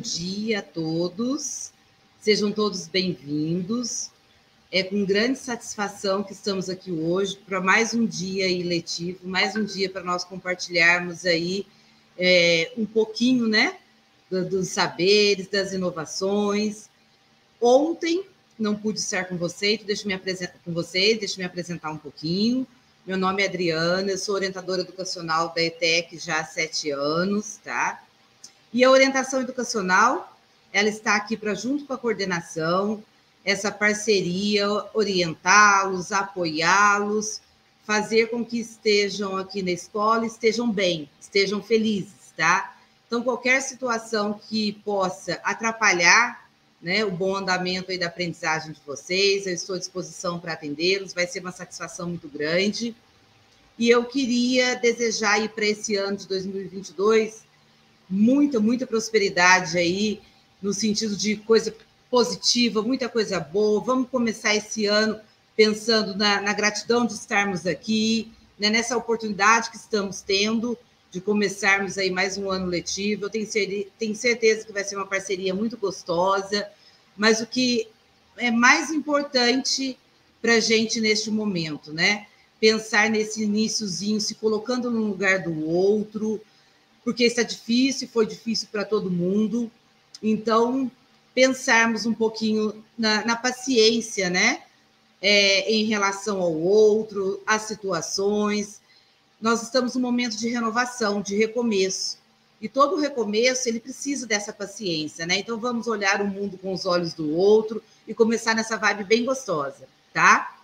dia a todos, sejam todos bem-vindos. É com grande satisfação que estamos aqui hoje para mais um dia letivo, mais um dia para nós compartilharmos aí é, um pouquinho, né, dos saberes, das inovações. Ontem não pude estar com vocês, deixa me apresentar com vocês, deixa me apresentar um pouquinho. Meu nome é Adriana, eu sou orientadora educacional da ETEC já há sete anos, tá? E a orientação educacional, ela está aqui para, junto com a coordenação, essa parceria, orientá-los, apoiá-los, fazer com que estejam aqui na escola, estejam bem, estejam felizes, tá? Então, qualquer situação que possa atrapalhar né, o bom andamento aí da aprendizagem de vocês, eu estou à disposição para atendê-los, vai ser uma satisfação muito grande. E eu queria desejar aí para esse ano de 2022 muita, muita prosperidade aí, no sentido de coisa positiva, muita coisa boa. Vamos começar esse ano pensando na, na gratidão de estarmos aqui, né, nessa oportunidade que estamos tendo de começarmos aí mais um ano letivo. Eu tenho, certeza que vai ser uma parceria muito gostosa, mas o que é mais importante para a gente neste momento, né? Pensar nesse iníciozinho, se colocando no lugar do outro, porque está difícil, foi difícil para todo mundo. Então, pensarmos um pouquinho na, na paciência, né? É, em relação ao outro, às situações. Nós estamos num momento de renovação, de recomeço. E todo recomeço, ele precisa dessa paciência, né? Então, vamos olhar o mundo com os olhos do outro e começar nessa vibe bem gostosa, tá?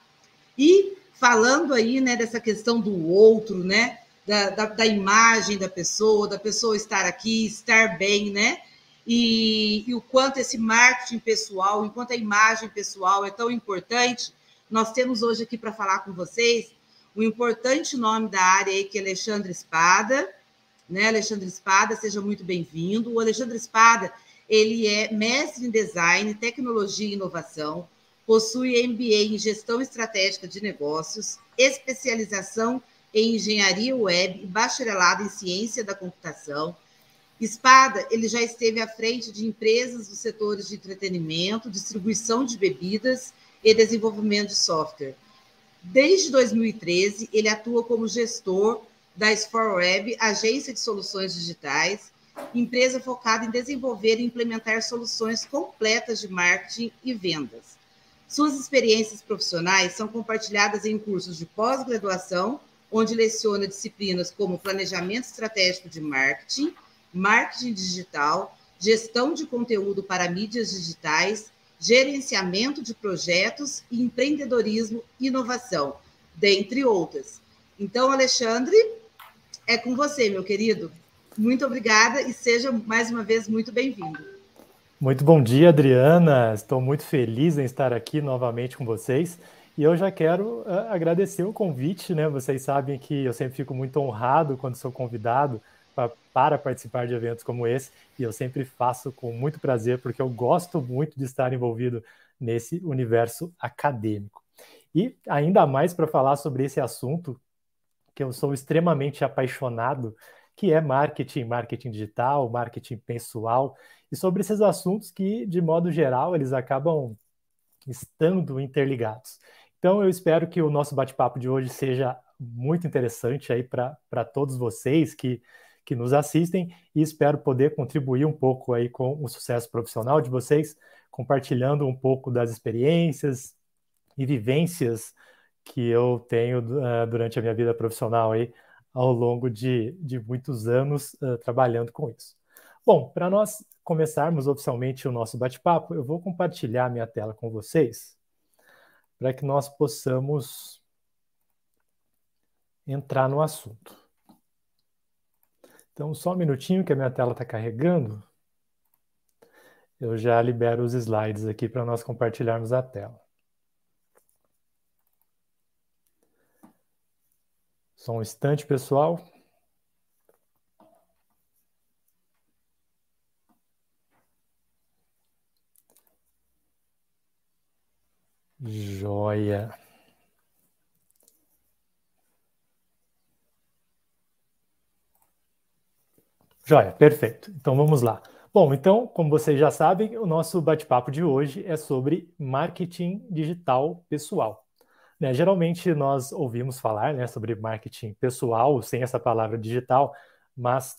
E falando aí, né, dessa questão do outro, né? da, da, da, imagem da pessoa, da pessoa estar aqui, estar bem, né? E, e o quanto esse marketing pessoal, enquanto a imagem pessoal é tão importante, nós temos hoje aqui para falar com vocês um importante nome da área aí, que é Alexandre Espada, né? Alexandre Espada, seja muito bem-vindo. O Alexandre Espada, ele é mestre em design, tecnologia e inovação, possui MBA em gestão estratégica de negócios, especialização em em Engenharia Web e bacharelado em Ciência da Computação. Espada, ele já esteve à frente de empresas dos setores de entretenimento, distribuição de bebidas e desenvolvimento de software. Desde 2013, ele atua como gestor da Web, agência de soluções digitais, empresa focada em desenvolver e implementar soluções completas de marketing e vendas. Suas experiências profissionais são compartilhadas em cursos de pós-graduação onde leciona disciplinas como planejamento estratégico de marketing, marketing digital, gestão de conteúdo para mídias digitais, gerenciamento de projetos e empreendedorismo e inovação, dentre outras. Então, Alexandre, é com você, meu querido. Muito obrigada e seja mais uma vez muito bem-vindo. Muito bom dia, Adriana. Estou muito feliz em estar aqui novamente com vocês. E eu já quero eh, agradecer o convite, né? Vocês sabem que eu sempre fico muito honrado quando sou convidado pra, para participar de eventos como esse, e eu sempre faço com muito prazer, porque eu gosto muito de estar envolvido nesse universo acadêmico. E ainda mais para falar sobre esse assunto que eu sou extremamente apaixonado, que é marketing, marketing digital, marketing pessoal, e sobre esses assuntos que, de modo geral, eles acabam estando interligados. Então, eu espero que o nosso bate-papo de hoje seja muito interessante aí para todos vocês que, que nos assistem e espero poder contribuir um pouco aí com o sucesso profissional de vocês, compartilhando um pouco das experiências e vivências que eu tenho uh, durante a minha vida profissional aí ao longo de, de muitos anos uh, trabalhando com isso. Bom, para nós começarmos oficialmente o nosso bate-papo, eu vou compartilhar minha tela com vocês para que nós possamos entrar no assunto. Então, só um minutinho que a minha tela está carregando. Eu já libero os slides aqui para nós compartilharmos a tela. Só um instante, pessoal. Joia. Joia, perfeito. Então vamos lá. Bom, então, como vocês já sabem, o nosso bate-papo de hoje é sobre marketing digital pessoal. Né, geralmente nós ouvimos falar né, sobre marketing pessoal, sem essa palavra digital, mas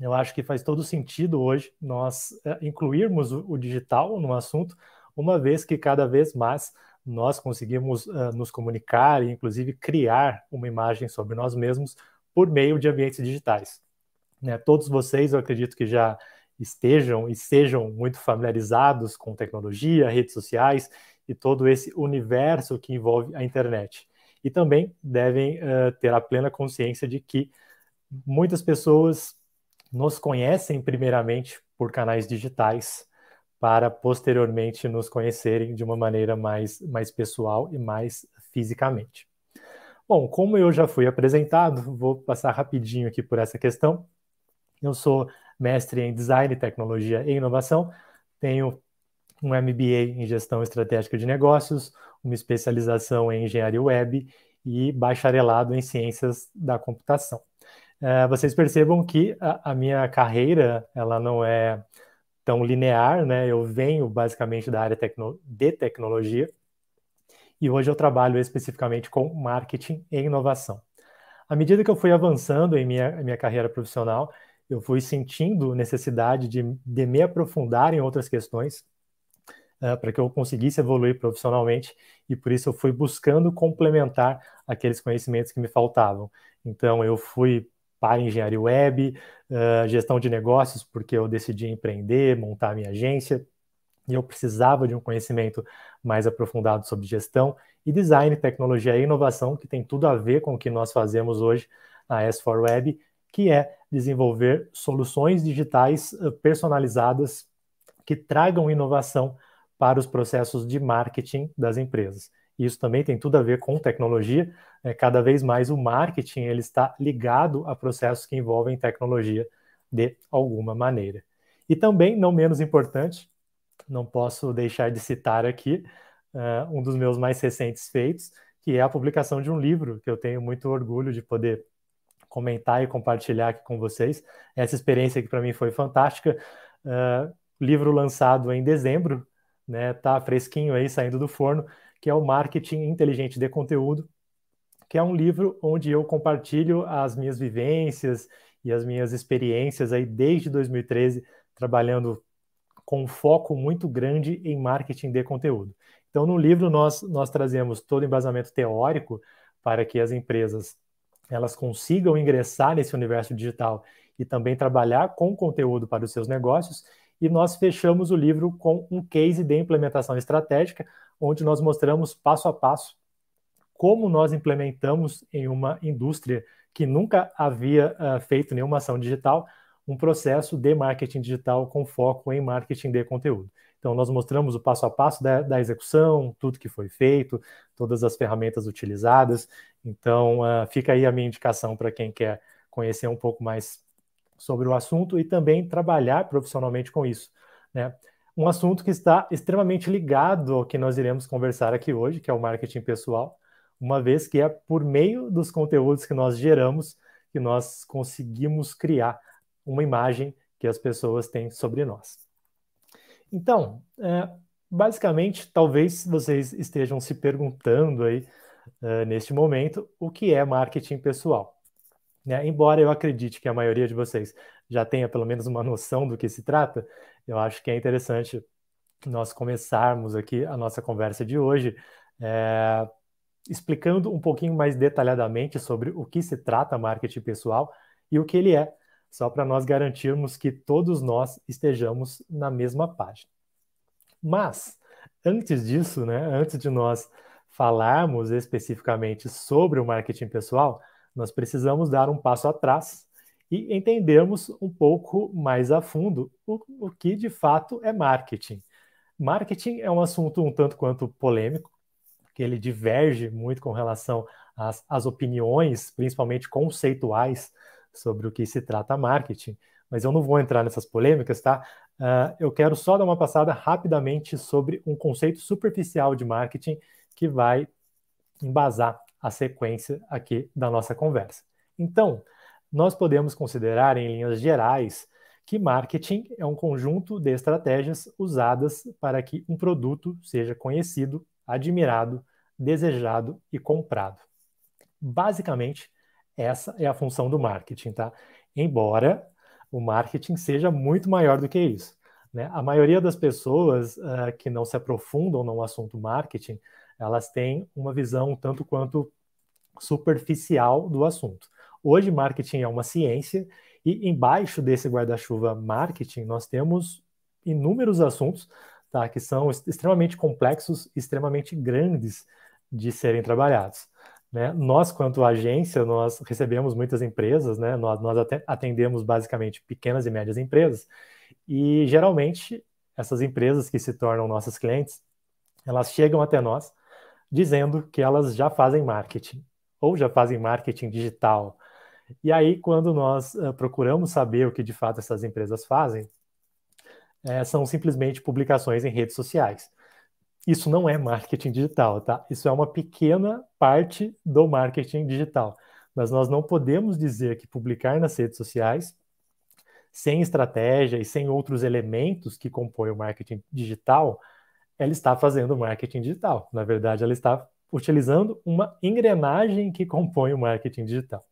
eu acho que faz todo sentido hoje nós eh, incluirmos o digital no assunto, uma vez que cada vez mais nós conseguimos uh, nos comunicar e, inclusive, criar uma imagem sobre nós mesmos por meio de ambientes digitais. Né? Todos vocês, eu acredito que já estejam e sejam muito familiarizados com tecnologia, redes sociais e todo esse universo que envolve a internet. E também devem uh, ter a plena consciência de que muitas pessoas nos conhecem primeiramente por canais digitais, para posteriormente nos conhecerem de uma maneira mais, mais pessoal e mais fisicamente. Bom, como eu já fui apresentado, vou passar rapidinho aqui por essa questão. Eu sou mestre em design, tecnologia e inovação, tenho um MBA em gestão estratégica de negócios, uma especialização em engenharia web e bacharelado em ciências da computação. Uh, vocês percebam que a, a minha carreira ela não é tão linear, né? Eu venho basicamente da área tecno de tecnologia e hoje eu trabalho especificamente com marketing e inovação. À medida que eu fui avançando em minha, minha carreira profissional, eu fui sentindo necessidade de, de me aprofundar em outras questões uh, para que eu conseguisse evoluir profissionalmente e por isso eu fui buscando complementar aqueles conhecimentos que me faltavam. Então eu fui para engenharia web, uh, gestão de negócios, porque eu decidi empreender, montar minha agência, e eu precisava de um conhecimento mais aprofundado sobre gestão e design, tecnologia e inovação, que tem tudo a ver com o que nós fazemos hoje na S4Web, que é desenvolver soluções digitais eh, personalizadas que tragam inovação para os processos de marketing das empresas isso também tem tudo a ver com tecnologia, é, cada vez mais o marketing ele está ligado a processos que envolvem tecnologia de alguma maneira. E também, não menos importante, não posso deixar de citar aqui uh, um dos meus mais recentes feitos, que é a publicação de um livro que eu tenho muito orgulho de poder comentar e compartilhar aqui com vocês. Essa experiência que para mim foi fantástica. Uh, livro lançado em dezembro, né? Tá fresquinho aí, saindo do forno que é o Marketing Inteligente de Conteúdo, que é um livro onde eu compartilho as minhas vivências e as minhas experiências aí desde 2013 trabalhando com um foco muito grande em marketing de conteúdo. Então, no livro nós nós trazemos todo o embasamento teórico para que as empresas elas consigam ingressar nesse universo digital e também trabalhar com conteúdo para os seus negócios e nós fechamos o livro com um case de implementação estratégica, onde nós mostramos passo a passo como nós implementamos em uma indústria que nunca havia uh, feito nenhuma ação digital, um processo de marketing digital com foco em marketing de conteúdo. Então, nós mostramos o passo a passo da, da execução, tudo que foi feito, todas as ferramentas utilizadas. Então, uh, fica aí a minha indicação para quem quer conhecer um pouco mais sobre o assunto e também trabalhar profissionalmente com isso, né? Um assunto que está extremamente ligado ao que nós iremos conversar aqui hoje, que é o marketing pessoal, uma vez que é por meio dos conteúdos que nós geramos que nós conseguimos criar uma imagem que as pessoas têm sobre nós. Então, é, basicamente, talvez vocês estejam se perguntando aí é, neste momento o que é marketing pessoal. Né? Embora eu acredite que a maioria de vocês já tenha pelo menos uma noção do que se trata, eu acho que é interessante nós começarmos aqui a nossa conversa de hoje é, explicando um pouquinho mais detalhadamente sobre o que se trata marketing pessoal e o que ele é, só para nós garantirmos que todos nós estejamos na mesma página. Mas, antes disso, né, antes de nós falarmos especificamente sobre o marketing pessoal, nós precisamos dar um passo atrás e entendermos um pouco mais a fundo o, o que de fato é marketing. Marketing é um assunto um tanto quanto polêmico, que ele diverge muito com relação às, às opiniões, principalmente conceituais, sobre o que se trata marketing. Mas eu não vou entrar nessas polêmicas, tá? Uh, eu quero só dar uma passada rapidamente sobre um conceito superficial de marketing que vai embasar a sequência aqui da nossa conversa. Então, nós podemos considerar, em linhas gerais, que marketing é um conjunto de estratégias usadas para que um produto seja conhecido, admirado, desejado e comprado. Basicamente, essa é a função do marketing, tá? Embora o marketing seja muito maior do que isso. Né? A maioria das pessoas uh, que não se aprofundam no assunto marketing elas têm uma visão tanto quanto superficial do assunto. Hoje, marketing é uma ciência e embaixo desse guarda-chuva marketing nós temos inúmeros assuntos tá, que são extremamente complexos, extremamente grandes de serem trabalhados. Né? Nós, quanto agência, nós recebemos muitas empresas, né? nós, nós atendemos basicamente pequenas e médias empresas, e geralmente essas empresas que se tornam nossas clientes, elas chegam até nós dizendo que elas já fazem marketing ou já fazem marketing digital. E aí, quando nós uh, procuramos saber o que de fato essas empresas fazem, é, são simplesmente publicações em redes sociais. Isso não é marketing digital, tá? Isso é uma pequena parte do marketing digital. Mas nós não podemos dizer que publicar nas redes sociais, sem estratégia e sem outros elementos que compõem o marketing digital, ela está fazendo marketing digital. Na verdade, ela está utilizando uma engrenagem que compõe o marketing digital.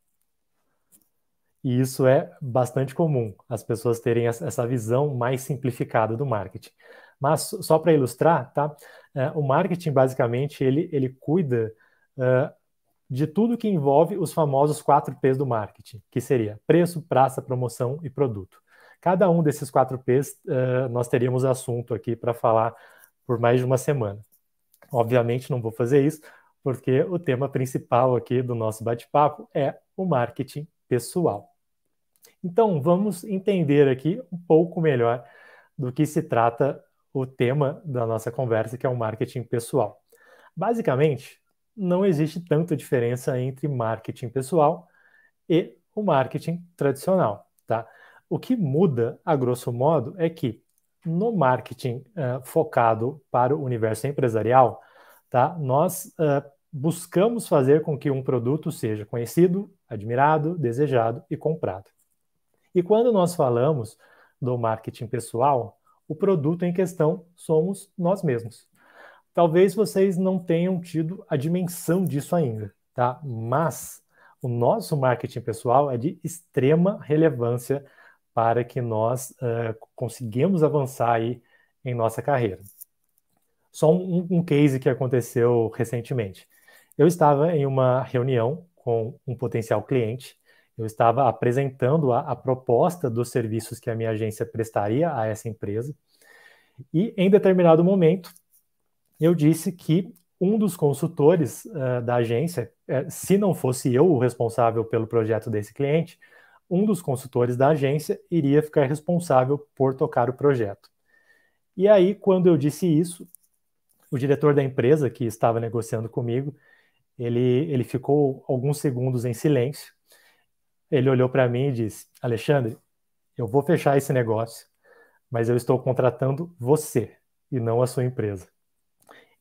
E isso é bastante comum, as pessoas terem essa visão mais simplificada do marketing. Mas só para ilustrar, tá? É, o marketing basicamente ele, ele cuida uh, de tudo que envolve os famosos 4 P's do marketing, que seria preço, praça, promoção e produto. Cada um desses 4 P's uh, nós teríamos assunto aqui para falar por mais de uma semana. Obviamente não vou fazer isso, porque o tema principal aqui do nosso bate-papo é o marketing pessoal. Então, vamos entender aqui um pouco melhor do que se trata o tema da nossa conversa, que é o marketing pessoal. Basicamente, não existe tanta diferença entre marketing pessoal e o marketing tradicional, tá? O que muda, a grosso modo, é que no marketing uh, focado para o universo empresarial, tá? Nós uh, buscamos fazer com que um produto seja conhecido, admirado, desejado e comprado. E quando nós falamos do marketing pessoal, o produto em questão somos nós mesmos. Talvez vocês não tenham tido a dimensão disso ainda, tá? Mas o nosso marketing pessoal é de extrema relevância para que nós uh, conseguimos avançar aí em nossa carreira. Só um, um case que aconteceu recentemente. Eu estava em uma reunião com um potencial cliente, eu estava apresentando a, a proposta dos serviços que a minha agência prestaria a essa empresa, e em determinado momento eu disse que um dos consultores uh, da agência, se não fosse eu o responsável pelo projeto desse cliente, um dos consultores da agência iria ficar responsável por tocar o projeto. E aí, quando eu disse isso, o diretor da empresa que estava negociando comigo, ele, ele ficou alguns segundos em silêncio. Ele olhou para mim e disse: Alexandre, eu vou fechar esse negócio, mas eu estou contratando você e não a sua empresa.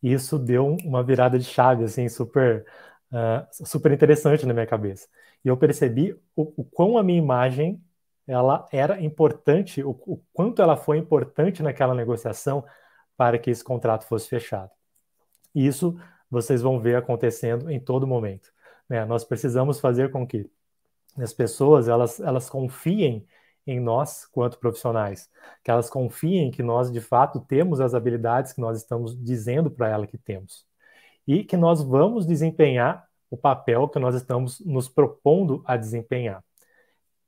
E isso deu uma virada de chave, assim, super uh, super interessante na minha cabeça. E eu percebi o, o quão a minha imagem ela era importante, o, o, quanto ela foi importante naquela negociação para que esse contrato fosse fechado. E isso vocês vão ver acontecendo em todo momento. Né? Nós precisamos fazer com que as pessoas elas, elas confiem em nós quanto profissionais, que elas confiem que nós de fato temos as habilidades que nós estamos dizendo para ela que temos e que nós vamos desempenhar o papel que nós estamos nos propondo a desempenhar.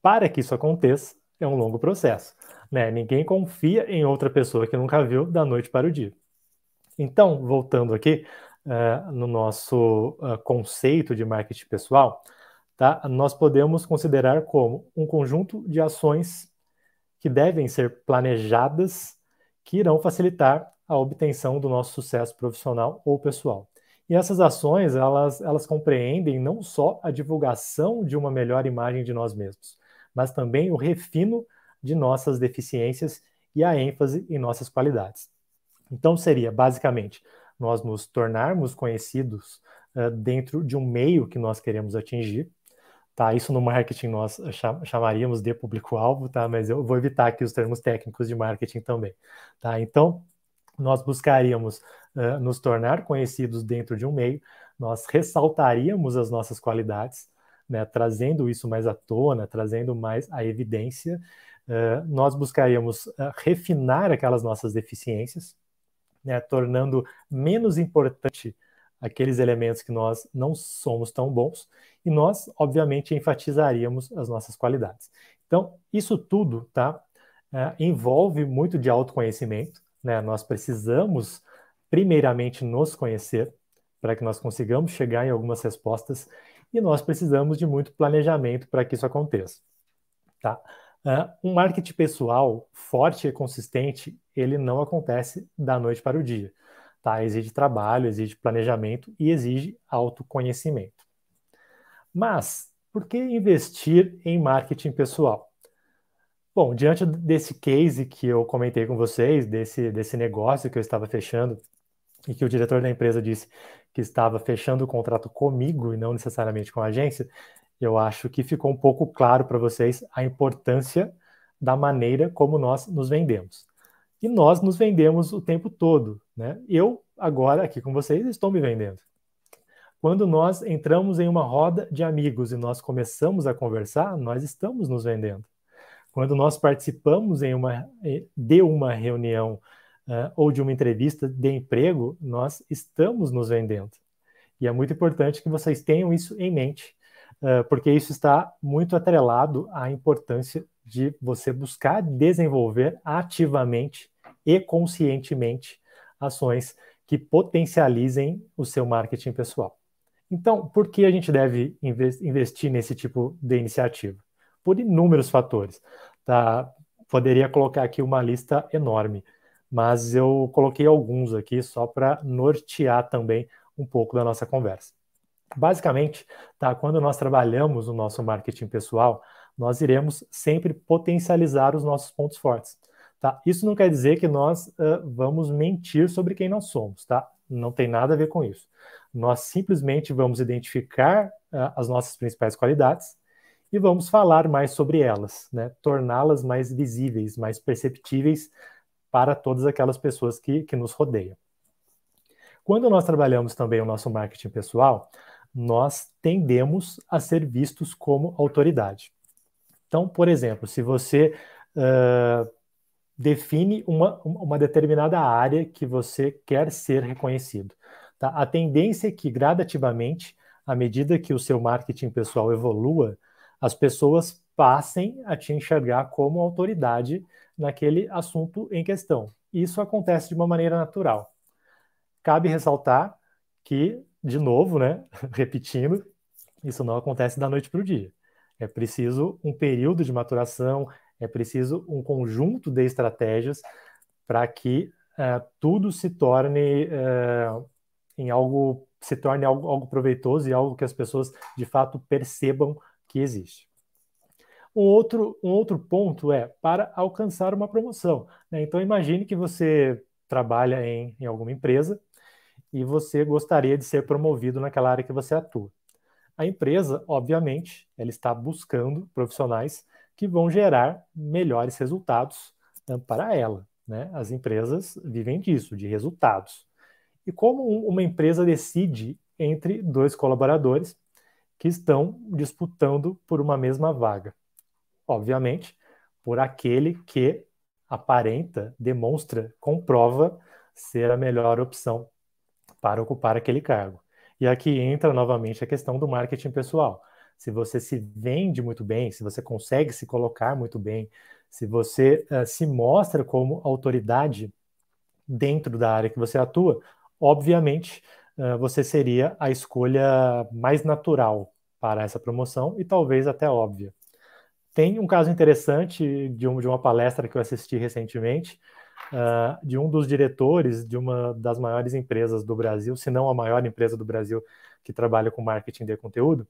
Para que isso aconteça, é um longo processo. Né? Ninguém confia em outra pessoa que nunca viu da noite para o dia. Então, voltando aqui uh, no nosso uh, conceito de marketing pessoal, tá? nós podemos considerar como um conjunto de ações que devem ser planejadas que irão facilitar a obtenção do nosso sucesso profissional ou pessoal. E essas ações, elas, elas compreendem não só a divulgação de uma melhor imagem de nós mesmos, mas também o refino de nossas deficiências e a ênfase em nossas qualidades. Então seria, basicamente, nós nos tornarmos conhecidos uh, dentro de um meio que nós queremos atingir, tá? Isso no marketing nós chamaríamos de público-alvo, tá? Mas eu vou evitar aqui os termos técnicos de marketing também, tá? Então, nós buscaríamos eh, nos tornar conhecidos dentro de um meio, nós ressaltaríamos as nossas qualidades, né, trazendo isso mais à tona, trazendo mais à evidência, uh, nós buscaríamos uh, refinar aquelas nossas deficiências, né, tornando menos importante aqueles elementos que nós não somos tão bons, e nós, obviamente, enfatizaríamos as nossas qualidades. Então, isso tudo tá, uh, envolve muito de autoconhecimento, né? nós precisamos primeiramente nos conhecer, para que nós consigamos chegar em algumas respostas, e nós precisamos de muito planejamento para que isso aconteça. Tá? Uh, um marketing pessoal forte e consistente, ele não acontece da noite para o dia. Tá? Exige trabalho, exige planejamento e exige autoconhecimento. Mas, por que investir em marketing pessoal? Bom, diante desse case que eu comentei com vocês, desse, desse negócio que eu estava fechando e que o diretor da empresa disse que estava fechando o contrato comigo e não necessariamente com a agência, eu acho que ficou um pouco claro para vocês a importância da maneira como nós nos vendemos. E nós nos vendemos o tempo todo, né? Eu agora aqui com vocês estou me vendendo. Quando nós entramos em uma roda de amigos e nós começamos a conversar, nós estamos nos vendendo. Quando nós participamos em uma, de uma reunião é, ou de uma entrevista de emprego, nós estamos nos vendendo. E é muito importante que vocês tenham isso em mente, uh, porque isso está muito atrelado à importância de você buscar desenvolver ativamente e conscientemente ações que potencializem o seu marketing pessoal. Então, por que a gente deve investir nesse tipo de iniciativa? Por inúmeros fatores. Tá? Poderia colocar aqui uma lista enorme mas eu coloquei alguns aqui só para nortear também um pouco da nossa conversa. Basicamente, tá, quando nós trabalhamos o nosso marketing pessoal, nós iremos sempre potencializar os nossos pontos fortes. Tá? Isso não quer dizer que nós uh, vamos mentir sobre quem nós somos, tá? não tem nada a ver com isso. Nós simplesmente vamos identificar uh, as nossas principais qualidades e vamos falar mais sobre elas, né? torná-las mais visíveis, mais perceptíveis para todas aquelas pessoas que, que nos rodeiam. Quando nós trabalhamos também o nosso marketing pessoal, nós tendemos a ser vistos como autoridade. Então, por exemplo, se você uh, define uma, uma determinada área que você quer ser reconhecido, tá? a tendência é que gradativamente, à medida que o seu marketing pessoal evolua, as pessoas passem a te enxergar como autoridade naquele assunto em questão. Isso acontece de uma maneira natural. Cabe ressaltar que, de novo, né, repetindo, isso não acontece da noite para o dia. É preciso um período de maturação, é preciso um conjunto de estratégias para que uh, tudo se torne uh, em algo se torne algo, algo proveitoso e algo que as pessoas de fato percebam que existe. Um outro, um outro ponto é para alcançar uma promoção. Né? Então, imagine que você trabalha em, em alguma empresa e você gostaria de ser promovido naquela área que você atua. A empresa, obviamente, ela está buscando profissionais que vão gerar melhores resultados né, para ela. Né? As empresas vivem disso, de resultados. E como uma empresa decide entre dois colaboradores que estão disputando por uma mesma vaga? obviamente, por aquele que aparenta, demonstra, comprova ser a melhor opção para ocupar aquele cargo. E aqui entra novamente a questão do marketing pessoal. Se você se vende muito bem, se você consegue se colocar muito bem, se você uh, se mostra como autoridade dentro da área que você atua, obviamente uh, você seria a escolha mais natural para essa promoção e talvez até óbvia. Tem um caso interessante de, um, de uma palestra que eu assisti recentemente, uh, de um dos diretores de uma das maiores empresas do Brasil, se não a maior empresa do Brasil que trabalha com marketing de conteúdo,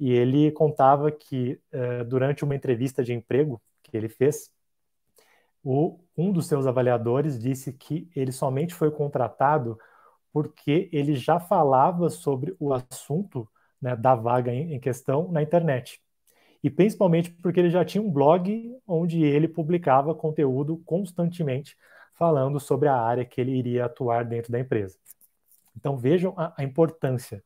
e ele contava que uh, durante uma entrevista de emprego que ele fez, o, um dos seus avaliadores disse que ele somente foi contratado porque ele já falava sobre o assunto né, da vaga em, em questão na internet e principalmente porque ele já tinha um blog onde ele publicava conteúdo constantemente falando sobre a área que ele iria atuar dentro da empresa. Então vejam a, a importância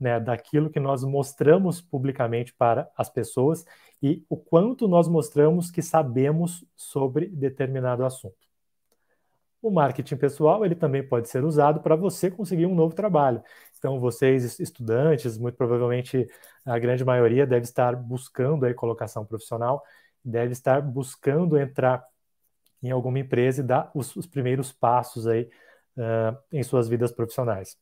né, daquilo que nós mostramos publicamente para as pessoas e o quanto nós mostramos que sabemos sobre determinado assunto. O marketing pessoal ele também pode ser usado para você conseguir um novo trabalho. Então, vocês estudantes, muito provavelmente a grande maioria deve estar buscando a colocação profissional, deve estar buscando entrar em alguma empresa e dar os, os primeiros passos aí uh, em suas vidas profissionais.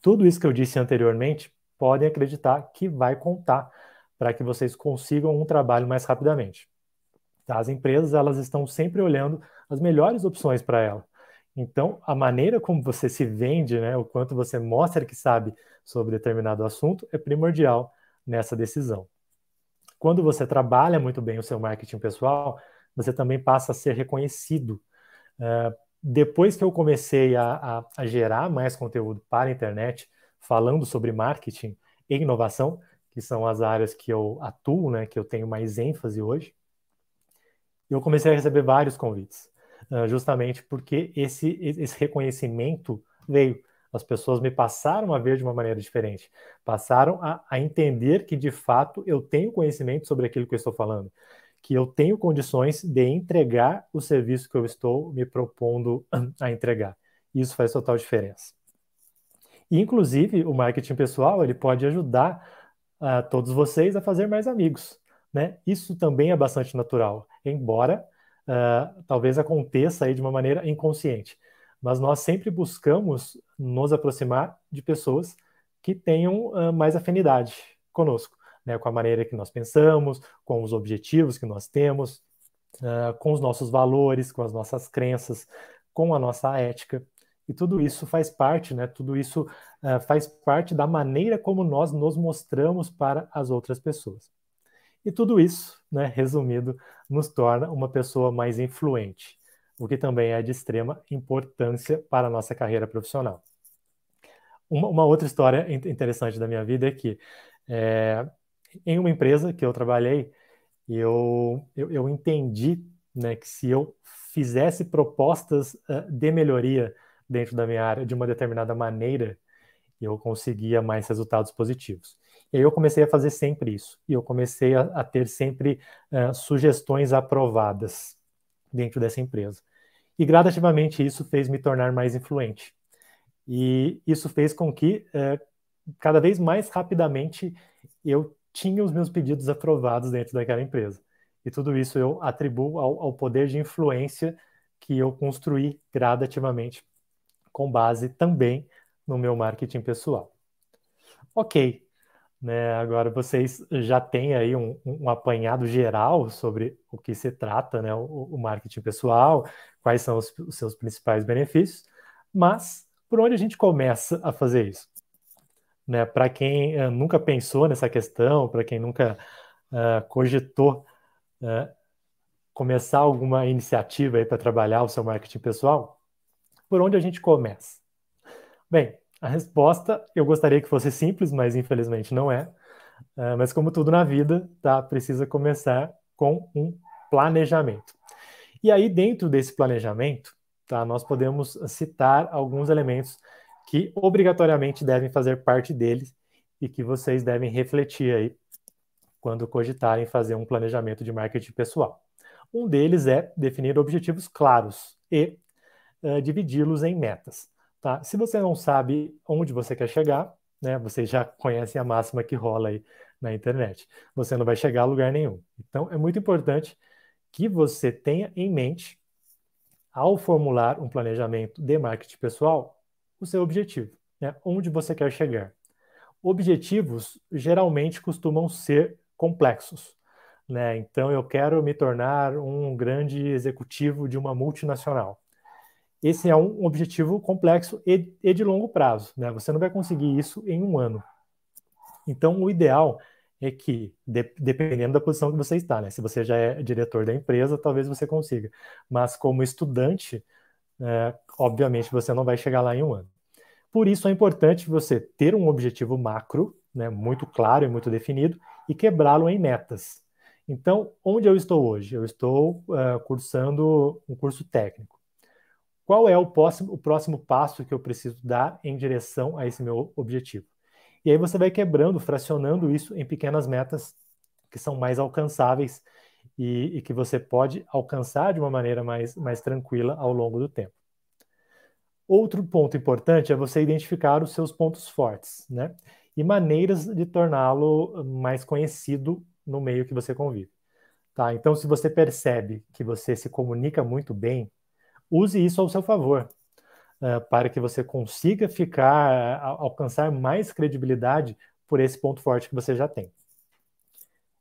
Tudo isso que eu disse anteriormente, podem acreditar que vai contar para que vocês consigam um trabalho mais rapidamente. As empresas elas estão sempre olhando as melhores opções para ela. Então, a maneira como você se vende, né, o quanto você mostra que sabe sobre determinado assunto, é primordial nessa decisão. Quando você trabalha muito bem o seu marketing pessoal, você também passa a ser reconhecido. Uh, depois que eu comecei a, a, a, gerar mais conteúdo para a internet, falando sobre marketing e inovação, que são as áreas que eu atuo, né, que eu tenho mais ênfase hoje, eu comecei a receber vários convites. Ah, justamente porque esse, esse reconhecimento veio. As pessoas me passaram a ver de uma maneira diferente, passaram a, a entender que de fato eu tenho conhecimento sobre aquilo que eu estou falando, que eu tenho condições de entregar o serviço que eu estou me propondo ah, a entregar. Isso faz total diferença. E, inclusive, o marketing pessoal ele pode ajudar a ah, todos vocês a fazer mais amigos, né? Isso também é bastante natural, embora uh, talvez aconteça aí de uma maneira inconsciente. Mas nós sempre buscamos nos aproximar de pessoas que tenham uh, mais afinidade conosco, né? com a maneira que nós pensamos, com os objetivos que nós temos, uh, com os nossos valores, com as nossas crenças, com a nossa ética. E tudo isso faz parte, né? Tudo isso uh, faz parte da maneira como nós nos mostramos para as outras pessoas. E tudo isso, né, resumido, nos torna uma pessoa mais influente, o que também é de extrema importância para a nossa carreira profissional. Uma, uma outra história interessante da minha vida é que, é, em uma empresa que eu trabalhei, eu, eu, eu entendi né, que se eu fizesse propostas uh, de melhoria dentro da minha área de uma determinada maneira, eu conseguia mais resultados positivos. E aí eu comecei a fazer sempre isso. E eu comecei a, a ter sempre uh, sugestões aprovadas dentro dessa empresa. E gradativamente isso fez me tornar mais influente. E isso fez com que uh, cada vez mais rapidamente eu tinha os meus pedidos aprovados dentro daquela empresa. E tudo isso eu atribuo ao, ao poder de influência que eu construí gradativamente, com base também no meu marketing pessoal. Ok, né? Agora vocês já têm aí um, um, apanhado geral sobre o que se trata, né? o, o marketing pessoal, quais são os, os, seus principais benefícios, mas por onde a gente começa a fazer isso? Né? Para quem uh, nunca pensou nessa questão, para quem nunca uh, cogitou uh, começar alguma iniciativa para trabalhar o seu marketing pessoal, por onde a gente começa? Bem, a resposta, eu gostaria que fosse simples, mas infelizmente não é. Uh, mas como tudo na vida, tá? Precisa começar com um planejamento. E aí, dentro desse planejamento, tá? Nós podemos citar alguns elementos que obrigatoriamente devem fazer parte deles e que vocês devem refletir aí quando cogitarem fazer um planejamento de marketing pessoal. Um deles é definir objetivos claros e uh, dividi-los em metas. Tá? Se você não sabe onde você quer chegar, né, vocês já conhecem a máxima que rola aí na internet. Você não vai chegar a lugar nenhum. Então, é muito importante que você tenha em mente, ao formular um planejamento de marketing pessoal, o seu objetivo, né, onde você quer chegar. Objetivos geralmente costumam ser complexos. Né? Então, eu quero me tornar um grande executivo de uma multinacional esse é um objetivo complexo e, e de longo prazo. Né? Você não vai conseguir isso em um ano. Então, o ideal é que, de, dependendo da posição que você está, né? se você já é diretor da empresa, talvez você consiga. Mas, como estudante, é, obviamente, você não vai chegar lá em um ano. Por isso, é importante você ter um objetivo macro, né, muito claro e muito definido, e quebrá-lo em metas. Então, onde eu estou hoje? Eu estou uh, cursando um curso técnico qual é o próximo, o próximo passo que eu preciso dar em direção a esse meu objetivo. E aí você vai quebrando, fracionando isso em pequenas metas que são mais alcançáveis e, e que você pode alcançar de uma maneira mais, mais tranquila ao longo do tempo. Outro ponto importante é você identificar os seus pontos fortes, né? E maneiras de torná-lo mais conhecido no meio que você convive. Tá? Então, se você percebe que você se comunica muito bem, use isso ao seu favor, uh, para que você consiga ficar, eh, alcançar mais credibilidade por esse ponto forte que você já tem.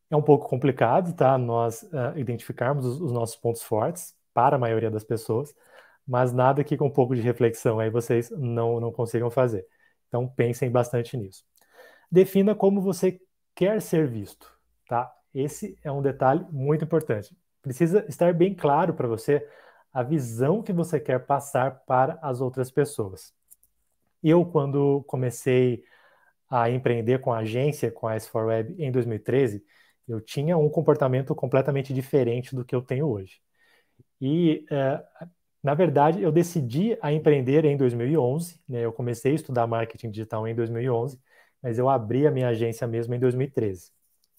É um pouco complicado, tá? Nós uh, identificarmos os, os, nossos pontos fortes para a maioria das pessoas, mas nada que com um pouco de reflexão aí vocês não, não consigam fazer. Então pensem bastante nisso. Defina como você quer ser visto, tá? Esse é um detalhe muito importante. Precisa estar bem claro para você a visão que você quer passar para as outras pessoas. Eu, quando comecei a empreender com a agência, com a S4Web, em 2013, eu tinha um comportamento completamente diferente do que eu tenho hoje. E, uh, na verdade, eu decidi a empreender em 2011, né? eu comecei a estudar marketing digital em 2011, mas eu abri a minha agência mesmo em 2013.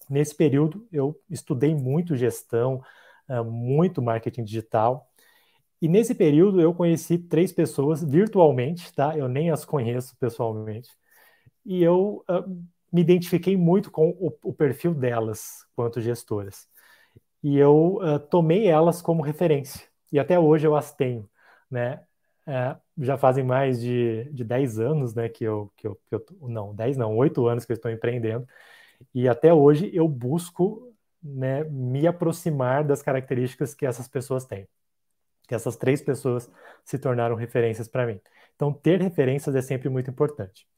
Nesse período, eu estudei muito gestão, uh, muito marketing digital, e nesse período eu conheci três pessoas virtualmente, tá? Eu nem as conheço pessoalmente. E eu uh, me identifiquei muito com o, o, perfil delas quanto gestoras. E eu uh, tomei elas como referência. E até hoje eu as tenho, né? Uh, já fazem mais de, de 10 anos, né, que eu, que eu, que eu não, 10 não, 8 anos que eu estou empreendendo. E até hoje eu busco né, me aproximar das características que essas pessoas têm que essas três pessoas se tornaram referências para mim. Então, ter referências é sempre muito importante.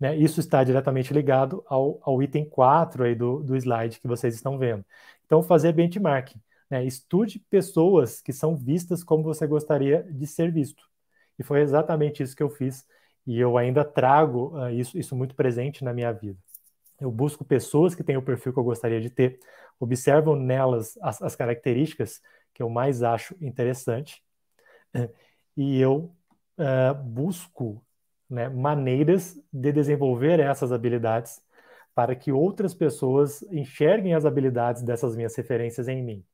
Né? Isso está diretamente ligado ao, ao item 4 aí do, do slide que vocês estão vendo. Então, fazer benchmarking. Né? Estude pessoas que são vistas como você gostaria de ser visto. E foi exatamente isso que eu fiz. E eu ainda trago uh, isso, isso muito presente na minha vida. Eu busco pessoas que têm o perfil que eu gostaria de ter, observo nelas as, as características que eu mais acho interessante e eu uh, busco né, maneiras de desenvolver essas habilidades para que outras pessoas enxerguem as habilidades dessas minhas referências em mim.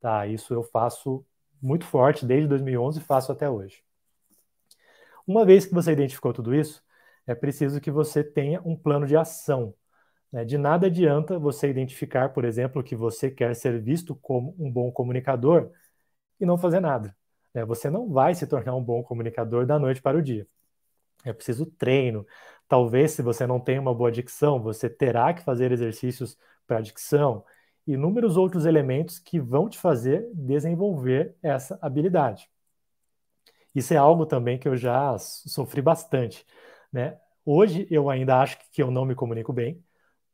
Tá, isso eu faço muito forte desde 2011 e faço até hoje. Uma vez que você identificou tudo isso, é preciso que você tenha um plano de ação né? De nada adianta você identificar, por exemplo, que você quer ser visto como um bom comunicador e não fazer nada. Né? Você não vai se tornar um bom comunicador da noite para o dia. É preciso treino. Talvez, se você não tem uma boa dicção, você terá que fazer exercícios para dicção e inúmeros outros elementos que vão te fazer desenvolver essa habilidade. Isso é algo também que eu já sofri bastante. Né? Hoje eu ainda acho que eu não me comunico bem,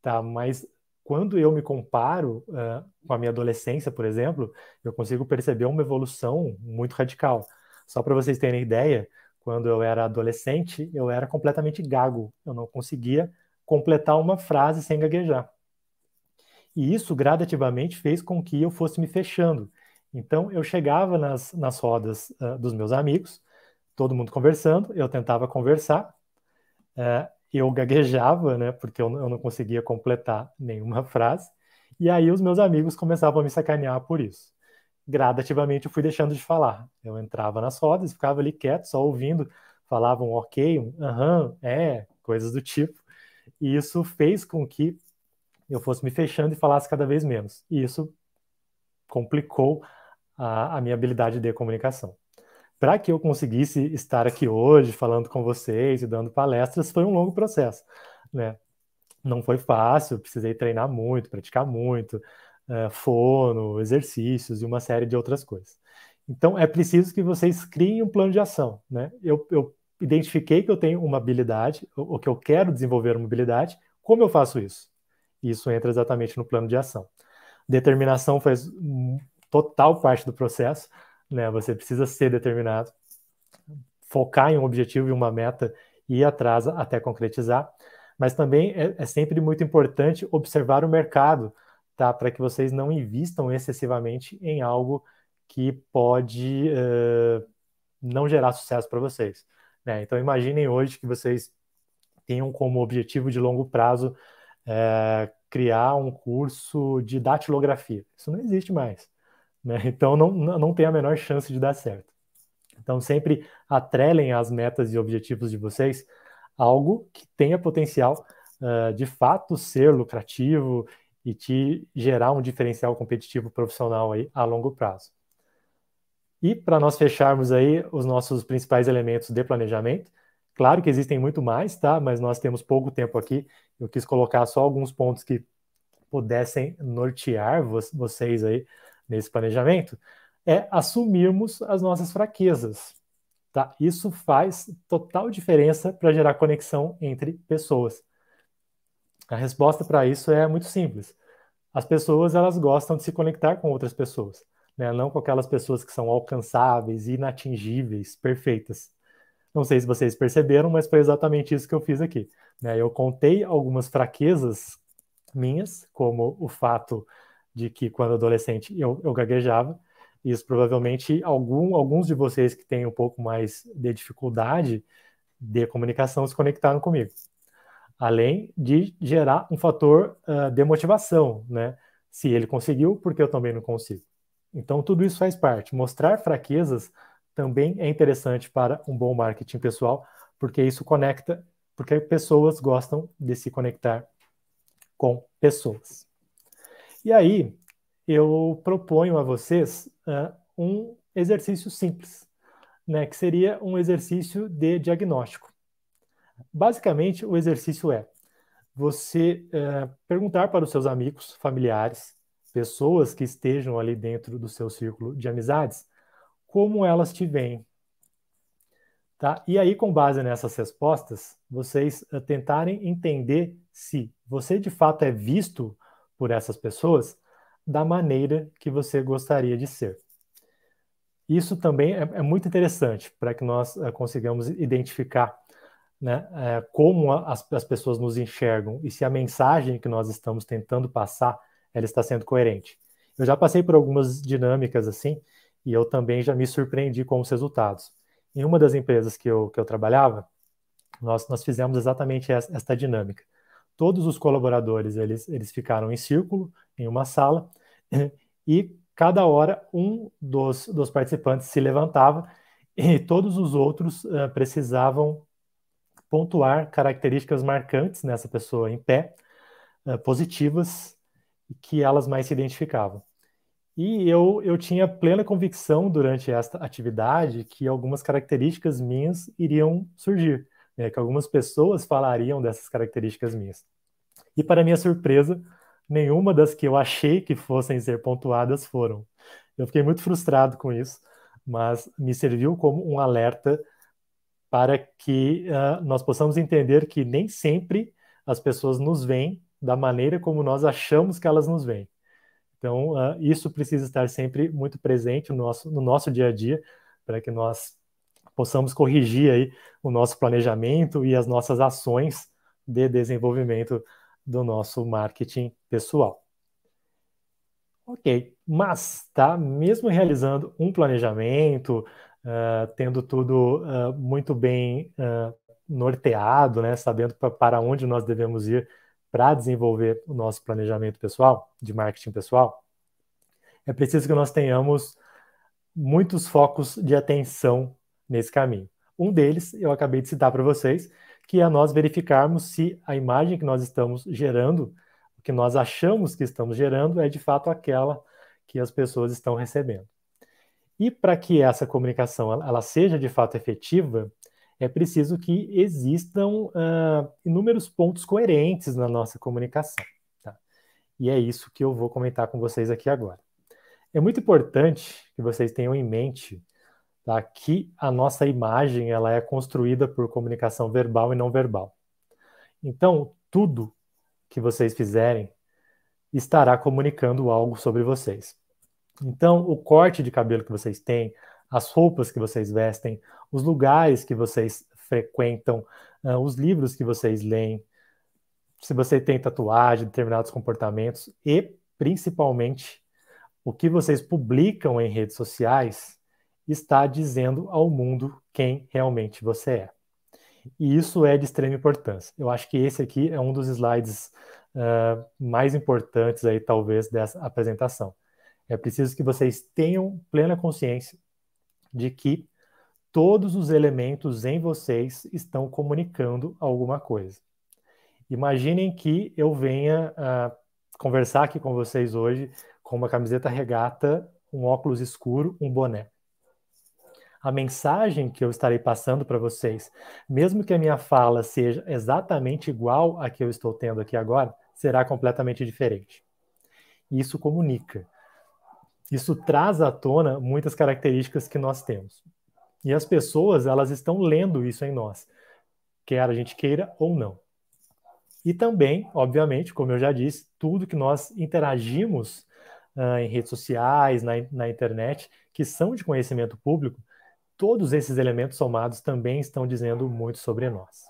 tá? Mas quando eu me comparo uh, com a minha adolescência, por exemplo, eu consigo perceber uma evolução muito radical. Só para vocês terem ideia, quando eu era adolescente, eu era completamente gago. Eu não conseguia completar uma frase sem gaguejar. E isso gradativamente fez com que eu fosse me fechando. Então eu chegava nas, nas rodas uh, dos meus amigos, todo mundo conversando, eu tentava conversar, uh, eu gaguejava, né? Porque eu, eu não conseguia completar nenhuma frase. E aí os meus amigos começavam a me sacanear por isso. Gradativamente eu fui deixando de falar. Eu entrava nas rodas, ficava ali quieto, só ouvindo, falavam um ok, um aham, é, coisas do tipo. E isso fez com que eu fosse me fechando e falasse cada vez menos. E isso complicou a, a minha habilidade de comunicação para que eu conseguisse estar aqui hoje falando com vocês e dando palestras, foi um longo processo, né? Não foi fácil, precisei treinar muito, praticar muito, é, fono, exercícios e uma série de outras coisas. Então, é preciso que vocês criem um plano de ação, né? Eu, eu identifiquei que eu tenho uma habilidade, ou que eu quero desenvolver uma habilidade, como eu faço isso? Isso entra exatamente no plano de ação. Determinação faz total parte do processo, né? Você precisa ser determinado, focar em um objetivo e uma meta e ir atrás até concretizar. Mas também é, é sempre muito importante observar o mercado, tá? Para que vocês não invistam excessivamente em algo que pode uh, não gerar sucesso para vocês. Né? Então imaginem hoje que vocês tenham como objetivo de longo prazo uh, criar um curso de datilografia. Isso não existe mais. Né? Então não, não tem a menor chance de dar certo. Então sempre atrelem as metas e objetivos de vocês algo que tenha potencial uh, de fato ser lucrativo e te gerar um diferencial competitivo profissional aí a longo prazo. E para nós fecharmos aí os nossos principais elementos de planejamento, claro que existem muito mais, tá? Mas nós temos pouco tempo aqui. Eu quis colocar só alguns pontos que pudessem nortear vocês aí nesse planejamento é assumirmos as nossas fraquezas. Tá? Isso faz total diferença para gerar conexão entre pessoas. A resposta para isso é muito simples. As pessoas elas gostam de se conectar com outras pessoas, né? não com aquelas pessoas que são alcançáveis, inatingíveis, perfeitas. Não sei se vocês perceberam, mas foi exatamente isso que eu fiz aqui. Né? Eu contei algumas fraquezas minhas, como o fato de que quando adolescente eu, eu gaguejava. Isso provavelmente algum, alguns de vocês que têm um pouco mais de dificuldade de comunicação se conectaram comigo. Além de gerar um fator uh, de motivação, né? Se ele conseguiu, porque eu também não consigo. Então, tudo isso faz parte. Mostrar fraquezas também é interessante para um bom marketing pessoal, porque isso conecta, porque pessoas gostam de se conectar com pessoas. E aí, eu proponho a vocês uh, um exercício simples, né, que seria um exercício de diagnóstico. Basicamente, o exercício é você uh, perguntar para os seus amigos, familiares, pessoas que estejam ali dentro do seu círculo de amizades, como elas te veem. Tá? E aí, com base nessas respostas, vocês uh, tentarem entender se você de fato é visto por essas pessoas da maneira que você gostaria de ser. Isso também é, é muito interessante para que nós é, consigamos identificar né, é, como a, as, as pessoas nos enxergam e se a mensagem que nós estamos tentando passar ela está sendo coerente. Eu já passei por algumas dinâmicas assim e eu também já me surpreendi com os resultados. Em uma das empresas que eu, que eu trabalhava, nós, nós fizemos exatamente essa, esta dinâmica todos os colaboradores eles, eles ficaram em círculo, em uma sala, e cada hora um dos, dos participantes se levantava e todos os outros uh, precisavam pontuar características marcantes nessa pessoa em pé, uh, positivas, que elas mais se identificavam. E eu, eu tinha plena convicção durante esta atividade que algumas características minhas iriam surgir é, que algumas pessoas falariam dessas características minhas. E para minha surpresa, nenhuma das que eu achei que fossem ser pontuadas foram. Eu fiquei muito frustrado com isso, mas me serviu como um alerta para que uh, nós possamos entender que nem sempre as pessoas nos veem da maneira como nós achamos que elas nos veem. Então, uh, isso precisa estar sempre muito presente no nosso, no nosso dia a dia, para que nós possamos corrigir aí o nosso planejamento e as nossas ações de desenvolvimento do nosso marketing pessoal. Ok, mas tá mesmo realizando um planejamento, uh, tendo tudo uh, muito bem uh, norteado, né, sabendo para onde nós devemos ir para desenvolver o nosso planejamento pessoal, de marketing pessoal, é preciso que nós tenhamos muitos focos de atenção nesse caminho. Um deles eu acabei de citar para vocês, que é nós verificarmos se a imagem que nós estamos gerando, o que nós achamos que estamos gerando, é de fato aquela que as pessoas estão recebendo. E para que essa comunicação ela seja de fato efetiva, é preciso que existam uh, inúmeros pontos coerentes na nossa comunicação. Tá? E é isso que eu vou comentar com vocês aqui agora. É muito importante que vocês tenham em mente Aqui a nossa imagem ela é construída por comunicação verbal e não verbal. Então, tudo que vocês fizerem estará comunicando algo sobre vocês. Então, o corte de cabelo que vocês têm, as roupas que vocês vestem, os lugares que vocês frequentam, ah, os livros que vocês leem, se você tem tatuagem, determinados comportamentos e, principalmente, o que vocês publicam em redes sociais está dizendo ao mundo quem realmente você é. E isso é de extrema importância. Eu acho que esse aqui é um dos slides uh, mais importantes aí, talvez, dessa apresentação. É preciso que vocês tenham plena consciência de que todos os elementos em vocês estão comunicando alguma coisa. Imaginem que eu venha uh, conversar aqui com vocês hoje com uma camiseta regata, um óculos escuro, um boné a mensagem que eu estarei passando para vocês, mesmo que a minha fala seja exatamente igual à que eu estou tendo aqui agora, será completamente diferente. Isso comunica. Isso traz à tona muitas características que nós temos. E as pessoas, elas estão lendo isso em nós, quer a gente queira ou não. E também, obviamente, como eu já disse, tudo que nós interagimos uh, em redes sociais, na, na internet, que são de conhecimento público, todos esses elementos somados também estão dizendo muito sobre nós.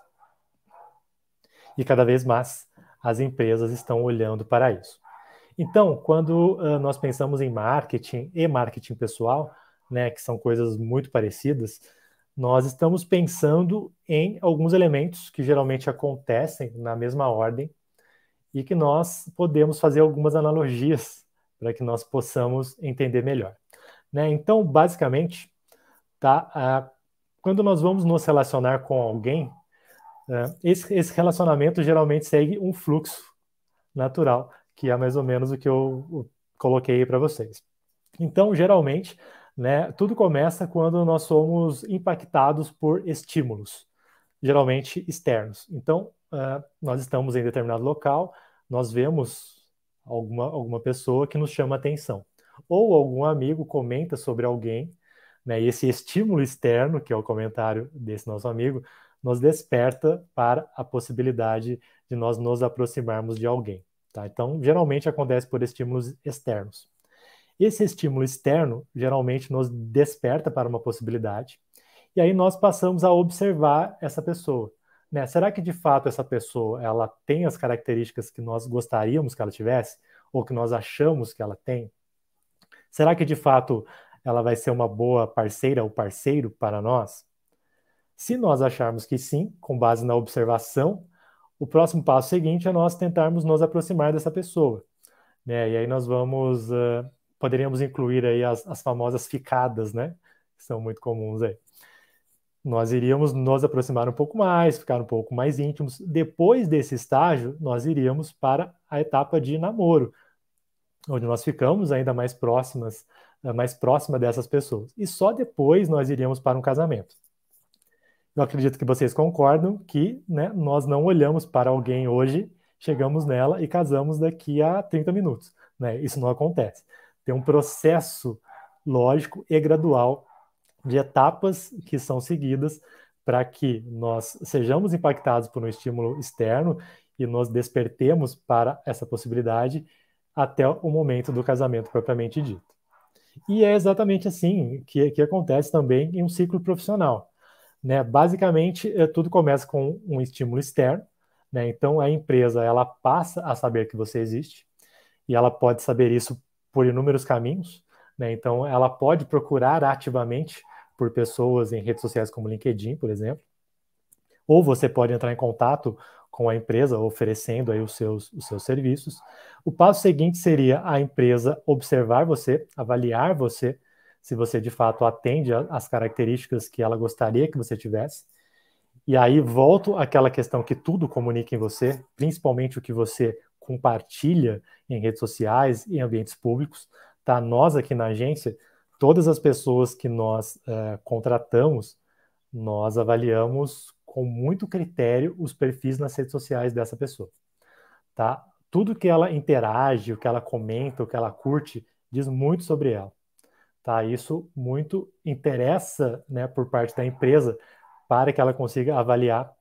E cada vez mais as empresas estão olhando para isso. Então, quando uh, nós pensamos em marketing e marketing pessoal, né, que são coisas muito parecidas, nós estamos pensando em alguns elementos que geralmente acontecem na mesma ordem e que nós podemos fazer algumas analogias para que nós possamos entender melhor. Né? Então, basicamente, tá? Ah, quando nós vamos nos relacionar com alguém, é, esse, esse relacionamento geralmente segue um fluxo natural, que é mais ou menos o que eu, coloquei para vocês. Então, geralmente, né, tudo começa quando nós somos impactados por estímulos, geralmente externos. Então, ah, nós estamos em determinado local, nós vemos alguma, alguma pessoa que nos chama atenção. Ou algum amigo comenta sobre alguém né? E esse estímulo externo, que é o comentário desse nosso amigo, nos desperta para a possibilidade de nós nos aproximarmos de alguém. Tá? Então, geralmente acontece por estímulos externos. Esse estímulo externo geralmente nos desperta para uma possibilidade, e aí nós passamos a observar essa pessoa. Né? Será que de fato essa pessoa ela tem as características que nós gostaríamos que ela tivesse, ou que nós achamos que ela tem? Será que de fato ela vai ser uma boa parceira ou parceiro para nós? Se nós acharmos que sim, com base na observação, o próximo passo seguinte é nós tentarmos nos aproximar dessa pessoa. Né? E aí nós vamos, uh, poderíamos incluir aí as, as famosas ficadas, né? Que são muito comuns aí. Nós iríamos nos aproximar um pouco mais, ficar um pouco mais íntimos. Depois desse estágio, nós iríamos para a etapa de namoro, onde nós ficamos ainda mais próximas mais próxima dessas pessoas. E só depois nós iríamos para um casamento. Eu acredito que vocês concordam que né, nós não olhamos para alguém hoje, chegamos nela e casamos daqui a 30 minutos. Né? Isso não acontece. Tem um processo lógico e gradual de etapas que são seguidas para que nós sejamos impactados por um estímulo externo e nós despertemos para essa possibilidade até o momento do casamento propriamente dito. E é exatamente assim que, que acontece também em um ciclo profissional. Né? Basicamente, eh, tudo começa com um estímulo externo, né? então a empresa ela passa a saber que você existe, e ela pode saber isso por inúmeros caminhos, né? então ela pode procurar ativamente por pessoas em redes sociais como LinkedIn, por exemplo, ou você pode entrar em contato com a empresa, oferecendo aí os seus, os seus serviços. O passo seguinte seria a empresa observar você, avaliar você, se você de fato atende às características que ela gostaria que você tivesse. E aí volto àquela questão que tudo comunica em você, principalmente o que você compartilha em redes sociais e ambientes públicos. Tá? Nós aqui na agência, todas as pessoas que nós uh, contratamos, nós avaliamos com muito critério os perfis nas redes sociais dessa pessoa, tá? Tudo que ela interage, o que ela comenta, o que ela curte, diz muito sobre ela, tá? Isso muito interessa, né, por parte da empresa para que ela consiga avaliar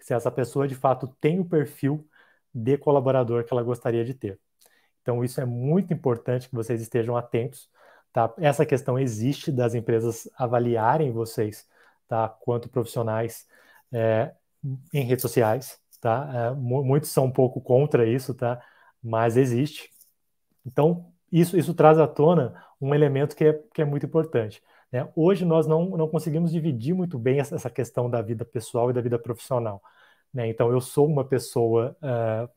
se essa pessoa de fato tem o perfil de colaborador que ela gostaria de ter. Então isso é muito importante que vocês estejam atentos, tá? Essa questão existe das empresas avaliarem vocês, tá? Quanto profissionais é, em redes sociais, tá? É, muitos são um pouco contra isso, tá? Mas existe. Então, isso, isso traz à tona um elemento que é, que é muito importante. Né? Hoje nós não, não conseguimos dividir muito bem essa, questão da vida pessoal e da vida profissional. Né? Então, eu sou uma pessoa uh,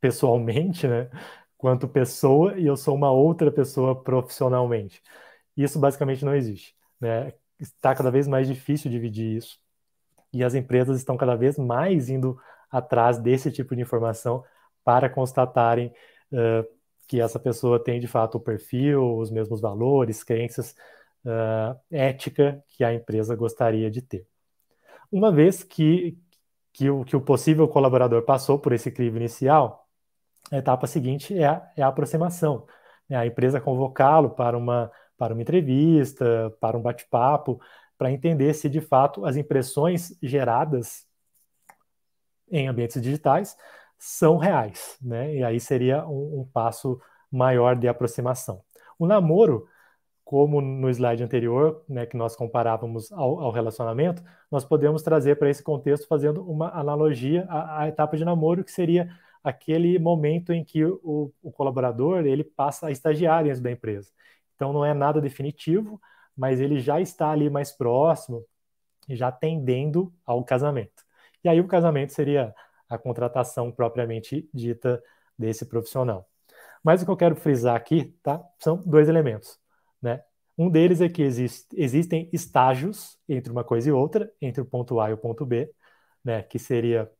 pessoalmente, né? quanto pessoa, e eu sou uma outra pessoa profissionalmente. Isso basicamente não existe. Né? Está cada vez mais difícil dividir isso e as empresas estão cada vez mais indo atrás desse tipo de informação para constatarem uh, que essa pessoa tem de fato o perfil, os mesmos valores, crenças, uh, ética que a empresa gostaria de ter. Uma vez que, que, o, que o possível colaborador passou por esse crivo inicial, a etapa seguinte é a, é a aproximação. Né? A empresa convocá-lo para uma, para uma entrevista, para um bate-papo, para entender se de fato as impressões geradas em ambientes digitais são reais, né? E aí seria um, um passo maior de aproximação. O namoro, como no slide anterior, né, que nós comparávamos ao, ao relacionamento, nós podemos trazer para esse contexto fazendo uma analogia à, à, etapa de namoro, que seria aquele momento em que o, o colaborador ele passa a estagiar dentro da empresa. Então não é nada definitivo, mas ele já está ali mais próximo, já tendendo ao casamento. E aí o casamento seria a contratação propriamente dita desse profissional. Mas o que eu quero frisar aqui, tá? São dois elementos, né? Um deles é que existe, existem estágios entre uma coisa e outra, entre o ponto A e o ponto B, né? Que seria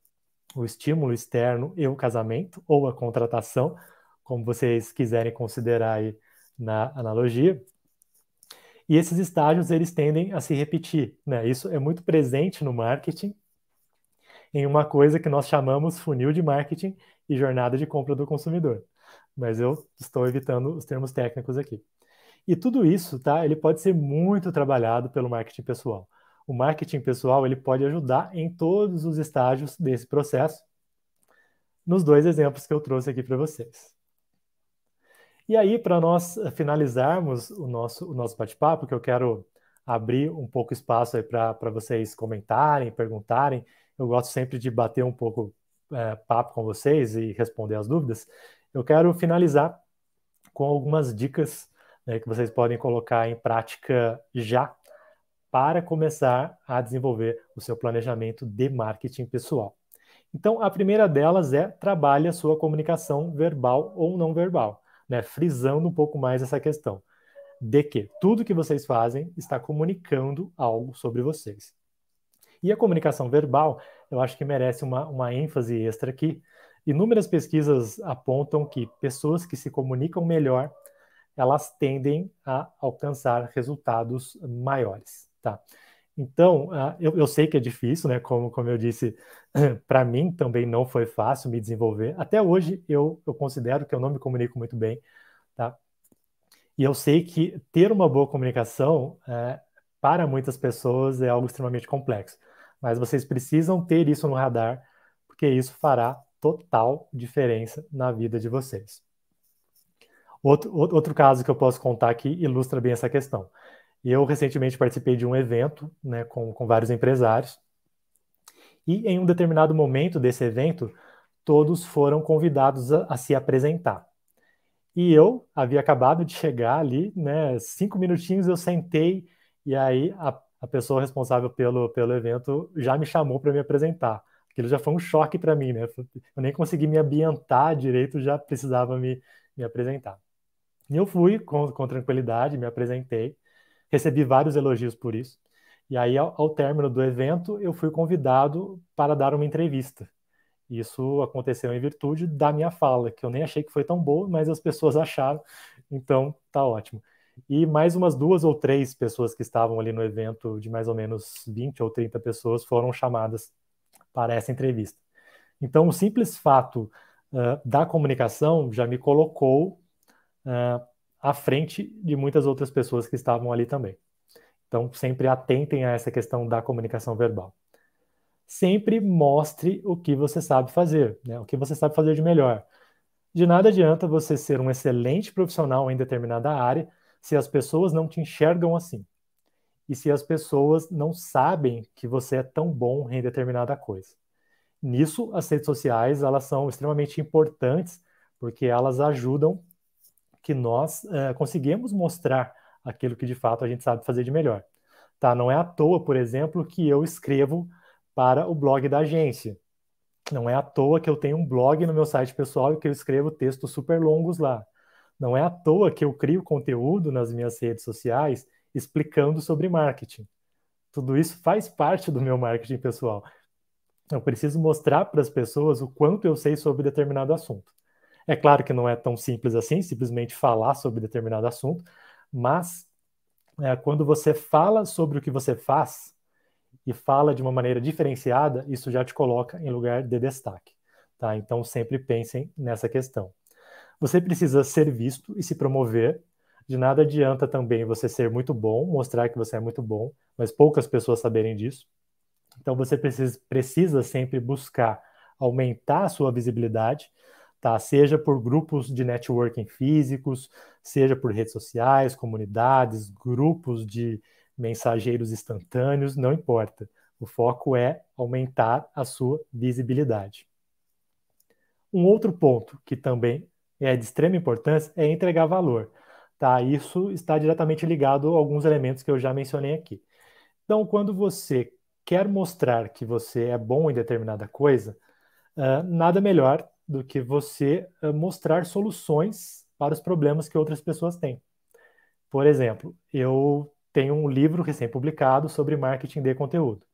o estímulo externo e o casamento ou a contratação, como vocês quiserem considerar aí na analogia. E esses estágios eles tendem a se repetir, né? Isso é muito presente no marketing, em uma coisa que nós chamamos funil de marketing e jornada de compra do consumidor. Mas eu estou evitando os termos técnicos aqui. E tudo isso, tá? Ele pode ser muito trabalhado pelo marketing pessoal. O marketing pessoal ele pode ajudar em todos os estágios desse processo. Nos dois exemplos que eu trouxe aqui para vocês. E aí, para nós eh, finalizarmos o nosso, o nosso bate-papo, que eu quero abrir um pouco espaço aí para vocês comentarem, perguntarem. Eu gosto sempre de bater um pouco é, papo com vocês e responder as dúvidas. Eu quero finalizar com algumas dicas né, que vocês podem colocar em prática já para começar a desenvolver o seu planejamento de marketing pessoal. Então, a primeira delas é trabalhe a sua comunicação verbal ou não verbal né, frisando um pouco mais essa questão de que tudo que vocês fazem está comunicando algo sobre vocês. E a comunicação verbal, eu acho que merece uma, uma ênfase extra aqui. Inúmeras pesquisas apontam que pessoas que se comunicam melhor, elas tendem a alcançar resultados maiores, tá? Então, ah, eu, eu, sei que é difícil, né? Como, como eu disse, para mim também não foi fácil me desenvolver. Até hoje, eu, eu considero que eu não me comunico muito bem, tá? E eu sei que ter uma boa comunicação é, para muitas pessoas é algo extremamente complexo. Mas vocês precisam ter isso no radar, porque isso fará total diferença na vida de vocês. Outro, outro caso que eu posso contar que ilustra bem essa questão. E eu recentemente participei de um evento né, com, com vários empresários. E em um determinado momento desse evento, todos foram convidados a, a se apresentar. E eu havia acabado de chegar ali, né, cinco minutinhos eu sentei, e aí a, a pessoa responsável pelo, pelo evento já me chamou para me apresentar aquilo já foi um choque para mim, né? Eu nem consegui me ambientar direito, já precisava me, me apresentar. E eu fui com, com tranquilidade, me apresentei, recebi vários elogios por isso. E aí, ao, ao término do evento, eu fui convidado para dar uma entrevista. Isso aconteceu em virtude da minha fala, que eu nem achei que foi tão boa, mas as pessoas acharam, então tá ótimo. E mais umas duas ou três pessoas que estavam ali no evento, de mais ou menos 20 ou 30 pessoas, foram chamadas para essa entrevista. Então, o simples fato uh, da comunicação já me colocou uh, à frente de muitas outras pessoas que estavam ali também. Então, sempre atentem a essa questão da comunicação verbal. Sempre mostre o que você sabe fazer, né? o que você sabe fazer de melhor. De nada adianta você ser um excelente profissional em determinada área se as pessoas não te enxergam assim. E se as pessoas não sabem que você é tão bom em determinada coisa. Nisso, as redes sociais elas são extremamente importantes porque elas ajudam que nós eh, conseguimos mostrar aquilo que de fato a gente sabe fazer de melhor. Tá? Não é à toa, por exemplo, que eu escrevo para o blog da agência. Não é à toa que eu tenho um blog no meu site pessoal e que eu escrevo textos super longos lá. Não é à toa que eu crio conteúdo nas minhas redes sociais explicando sobre marketing. Tudo isso faz parte do meu marketing pessoal. Eu preciso mostrar para as pessoas o quanto eu sei sobre determinado assunto. É claro que não é tão simples assim, simplesmente falar sobre determinado assunto, mas é, quando você fala sobre o que você faz e fala de uma maneira diferenciada, isso já te coloca em lugar de destaque. Tá? Então sempre pensem nessa questão. Você precisa ser visto e se promover. De nada adianta também você ser muito bom, mostrar que você é muito bom, mas poucas pessoas saberem disso. Então você precisa, precisa sempre buscar aumentar a sua visibilidade tá? Seja por grupos de networking físicos, seja por redes sociais, comunidades, grupos de mensageiros instantâneos, não importa. O foco é aumentar a sua visibilidade. Um outro ponto que também é de extrema importância é entregar valor. Tá? Isso está diretamente ligado a alguns elementos que eu já mencionei aqui. Então, quando você quer mostrar que você é bom em determinada coisa, uh, nada melhor do que você eh, mostrar soluções para os problemas que outras pessoas têm. Por exemplo, eu tenho um livro recém-publicado sobre marketing de conteúdo.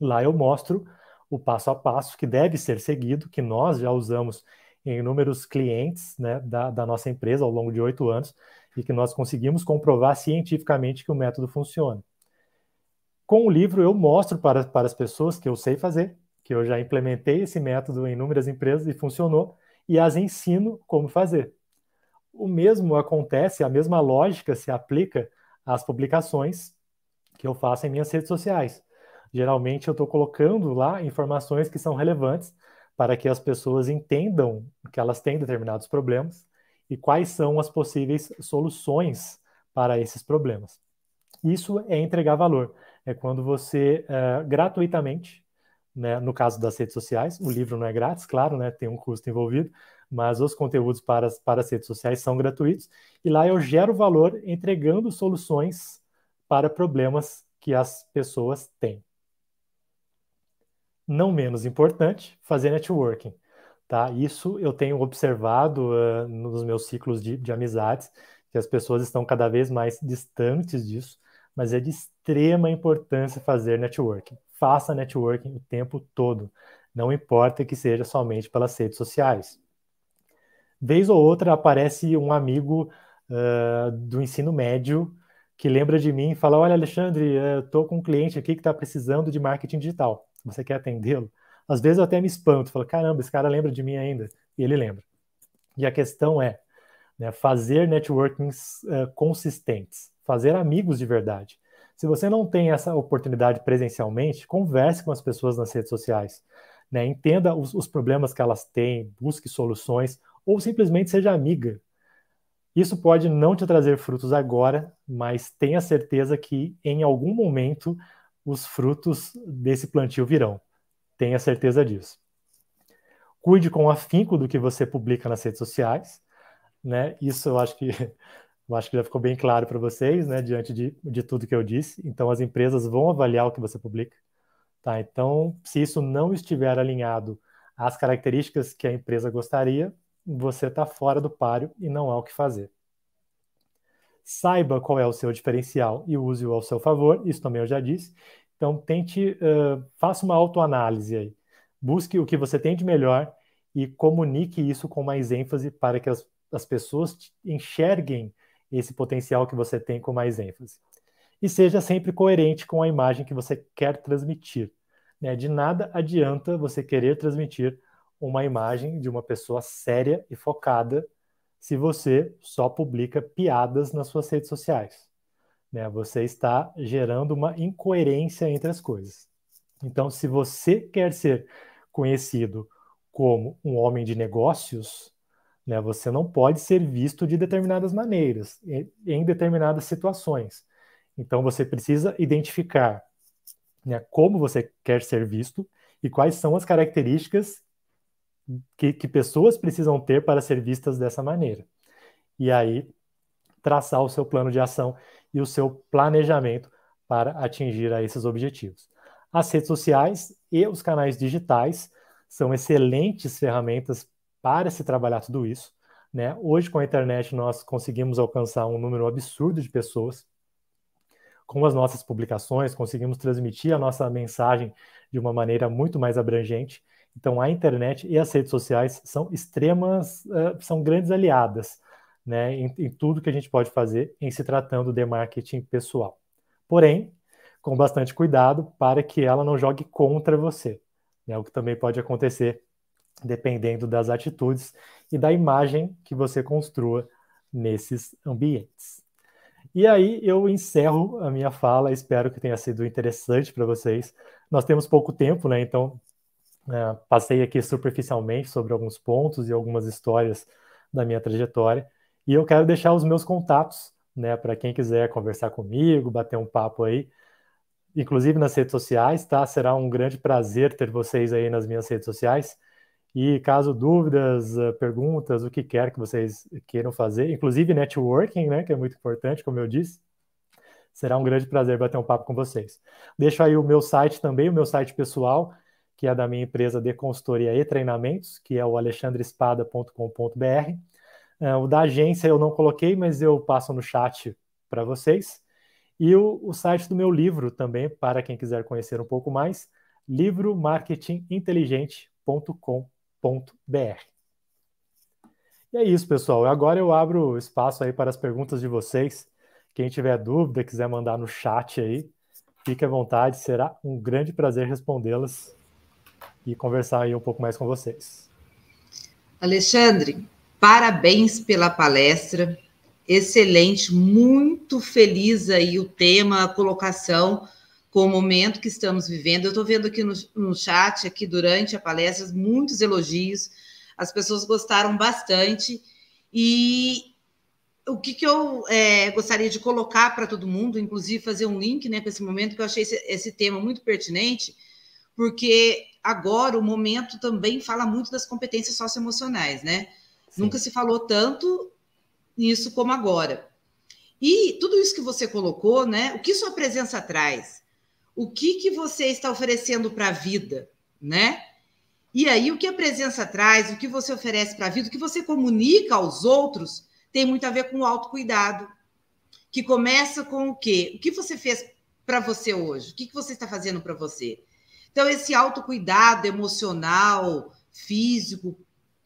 Lá eu mostro o passo a passo que deve ser seguido, que nós já usamos em inúmeros clientes né, da, da nossa empresa ao longo de oito anos e que nós conseguimos comprovar cientificamente que o método funciona. Com o livro, eu mostro para, para as pessoas que eu sei fazer que eu já implementei esse método em inúmeras empresas e funcionou, e as ensino como fazer. O mesmo acontece, a mesma lógica se aplica às publicações que eu faço em minhas redes sociais. Geralmente eu estou colocando lá informações que são relevantes para que as pessoas entendam que elas têm determinados problemas e quais são as possíveis soluções para esses problemas. Isso é entregar valor, é quando você uh, gratuitamente né, no caso das redes sociais, o livro não é grátis, claro, né, tem um custo envolvido, mas os conteúdos para, para as redes sociais são gratuitos, e lá eu gero valor entregando soluções para problemas que as pessoas têm. Não menos importante, fazer networking. Tá? Isso eu tenho observado uh, nos meus ciclos de, de amizades, que as pessoas estão cada vez mais distantes disso, mas é de extrema importância fazer networking faça networking o tempo todo, não importa que seja somente pelas redes sociais. Vez ou outra aparece um amigo uh, do ensino médio que lembra de mim e fala: Olha, Alexandre, estou eh, com um cliente aqui que está precisando de marketing digital. Você quer atendê-lo? Às vezes eu até me espanto, falo: Caramba, esse cara lembra de mim ainda. E ele lembra. E a questão é né, fazer networkings uh, consistentes, fazer amigos de verdade. Se você não tem essa oportunidade presencialmente, converse com as pessoas nas redes sociais. Né? Entenda os, os problemas que elas têm, busque soluções, ou simplesmente seja amiga. Isso pode não te trazer frutos agora, mas tenha certeza que em algum momento os frutos desse plantio virão. Tenha certeza disso. Cuide com afinco do que você publica nas redes sociais, né? Isso eu acho que Eu acho que já ficou bem claro para vocês, né, diante de, de tudo que eu disse. Então, as empresas vão avaliar o que você publica. Tá? Então, se isso não estiver alinhado às características que a empresa gostaria, você está fora do páreo e não há o que fazer. Saiba qual é o seu diferencial e use-o ao seu favor, isso também eu já disse. Então, tente, uh, faça uma autoanálise aí. Busque o que você tem de melhor e comunique isso com mais ênfase para que as, as pessoas enxerguem esse potencial que você tem com mais ênfase. E seja sempre coerente com a imagem que você quer transmitir. Né? De nada adianta você querer transmitir uma imagem de uma pessoa séria e focada se você só publica piadas nas suas redes sociais. Né? Você está gerando uma incoerência entre as coisas. Então, se você quer ser conhecido como um homem de negócios, né? Você não pode ser visto de determinadas maneiras, em determinadas situações. Então, você precisa identificar né, como você quer ser visto e quais são as características que, que pessoas precisam ter para ser vistas dessa maneira. E aí, traçar o seu plano de ação e o seu planejamento para atingir a esses objetivos. As redes sociais e os canais digitais são excelentes ferramentas para se trabalhar tudo isso. Né? Hoje, com a internet, nós conseguimos alcançar um número absurdo de pessoas. Com as nossas publicações, conseguimos transmitir a nossa mensagem de uma maneira muito mais abrangente. Então, a internet e as redes sociais são extremas, eh, são grandes aliadas né, em, em tudo que a gente pode fazer em se tratando de marketing pessoal. Porém, com bastante cuidado para que ela não jogue contra você, né, o que também pode acontecer dependendo das atitudes e da imagem que você construa nesses ambientes. E aí eu encerro a minha fala, espero que tenha sido interessante para vocês. Nós temos pouco tempo, né? Então, é, passei aqui superficialmente sobre alguns pontos e algumas histórias da minha trajetória. E eu quero deixar os meus contatos, né, para quem quiser conversar comigo, bater um papo aí, inclusive nas redes sociais, tá? Será um grande prazer ter vocês aí nas minhas redes sociais. E caso dúvidas, eh, perguntas, o que quer que vocês queiram fazer, inclusive networking, né, que é muito importante, como eu disse, será um grande prazer bater um papo com vocês. Deixo aí o meu site também, o meu site pessoal, que é da minha empresa de consultoria e treinamentos, que é o alexandrespada.com.br. É, o da agência eu não coloquei, mas eu passo no chat para vocês. E o, o site do meu livro também, para quem quiser conhecer um pouco mais, livromarketinginteligente.com www.ecoagro.br. E é isso, pessoal. Agora eu abro espaço aí para as perguntas de vocês. Quem tiver dúvida, quiser mandar no chat aí, fique à vontade. Será um grande prazer respondê-las e conversar aí um pouco mais com vocês. Alexandre, parabéns pela palestra. Excelente, muito feliz aí o tema, a colocação com o momento que estamos vivendo. Eu estou vendo aqui no, no chat, aqui durante a palestra, muitos elogios, as pessoas gostaram bastante. E o que, que eu é, gostaria de colocar para todo mundo, inclusive fazer um link né, com esse momento, que eu achei esse, esse tema muito pertinente, porque agora o momento também fala muito das competências socioemocionais, né? Sim. Nunca se falou tanto nisso como agora. E tudo isso que você colocou, né? O que sua presença traz? o que, que você está oferecendo para a vida, né? E aí, o que a presença traz, o que você oferece para a vida, o que você comunica aos outros, tem muito a ver com o autocuidado. Que começa com o quê? O que você fez para você hoje? O que, que você está fazendo para você? Então, esse autocuidado emocional, físico,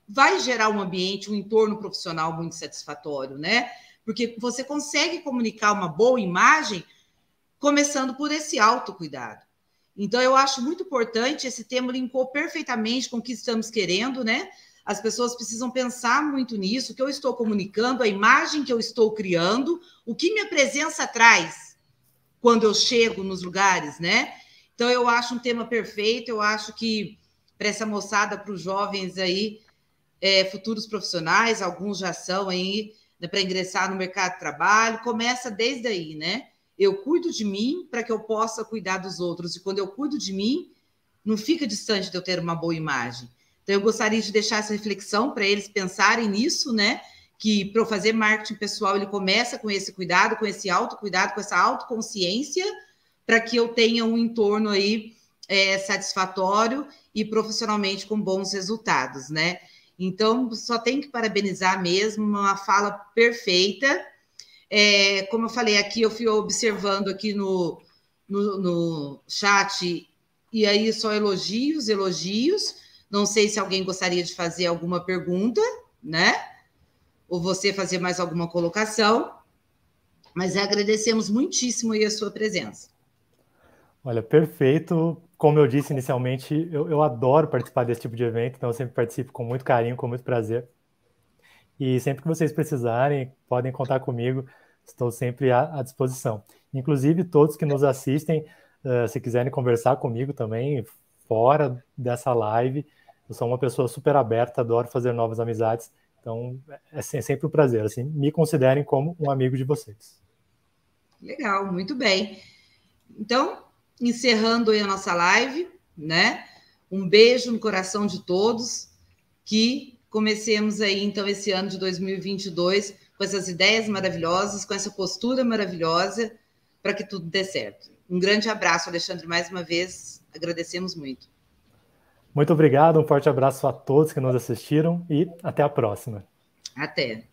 vai gerar um ambiente, um entorno profissional muito satisfatório, né? Porque você consegue comunicar uma boa imagem começando por esse autocuidado. Então, eu acho muito importante, esse tema linkou perfeitamente com o que estamos querendo, né? As pessoas precisam pensar muito nisso, o que eu estou comunicando, a imagem que eu estou criando, o que minha presença traz quando eu chego nos lugares, né? Então, eu acho um tema perfeito, eu acho que para essa moçada, para os jovens aí, é, futuros profissionais, alguns já são aí né, para ingressar no mercado de trabalho, começa desde aí, né? Eu cuido de mim para que eu possa cuidar dos outros. E quando eu cuido de mim, não fica distante de eu ter uma boa imagem. Então, eu gostaria de deixar essa reflexão para eles pensarem nisso, né? Que para fazer marketing pessoal, ele começa com esse cuidado, com esse autocuidado, com essa autoconsciência, para que eu tenha um entorno aí é, satisfatório e profissionalmente com bons resultados, né? Então, só tem que parabenizar mesmo, uma fala perfeita é, como eu falei aqui, eu fui observando aqui no, no, no chat, e aí só elogios, elogios. Não sei se alguém gostaria de fazer alguma pergunta, né? Ou você fazer mais alguma colocação. Mas agradecemos muitíssimo a sua presença. Olha, perfeito. Como eu disse inicialmente, eu, eu adoro participar desse tipo de evento, então eu sempre participo com muito carinho, com muito prazer. E sempre que vocês precisarem, podem contar comigo, estou sempre à, à disposição. Inclusive, todos que nos assistem, uh, se quiserem conversar comigo também, fora dessa live, eu sou uma pessoa super aberta, adoro fazer novas amizades, então é, é, é sempre um prazer. Assim, me considerem como um amigo de vocês. Legal, muito bem. Então, encerrando aí a nossa live, né? Um beijo no coração de todos, que comecemos aí então esse ano de 2022 com essas ideias maravilhosas, com essa postura maravilhosa, para que tudo dê certo. Um grande abraço, Alexandre, mais uma vez, agradecemos muito. Muito obrigado, um forte abraço a todos que nos assistiram e até a próxima. Até.